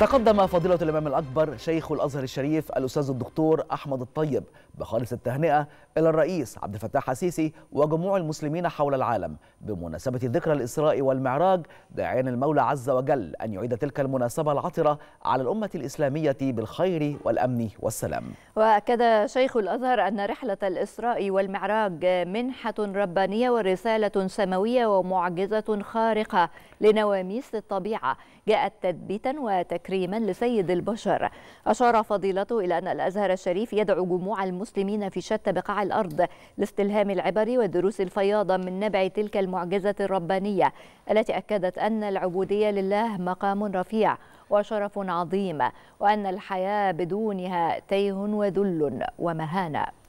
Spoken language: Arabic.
تقدم فضيلة الإمام الأكبر شيخ الأزهر الشريف الأستاذ الدكتور أحمد الطيب بخالص التهنئة إلى الرئيس عبد الفتاح السيسي وجموع المسلمين حول العالم بمناسبة ذكرى الإسراء والمعراج داعين المولى عز وجل أن يعيد تلك المناسبة العطرة على الأمة الإسلامية بالخير والأمن والسلام وأكد شيخ الأزهر أن رحلة الإسراء والمعراج منحة ربانية ورسالة سماوية ومعجزة خارقة لنواميس الطبيعة جاءت تثبيتا وتكريما تكريما لسيد البشر أشار فضيلته إلى أن الأزهر الشريف يدعو جموع المسلمين في شتى بقاع الأرض لاستلهام العبر ودروس الفياضة من نبع تلك المعجزة الربانية التي أكدت أن العبودية لله مقام رفيع وشرف عظيم وأن الحياة بدونها تيه وذل ومهانة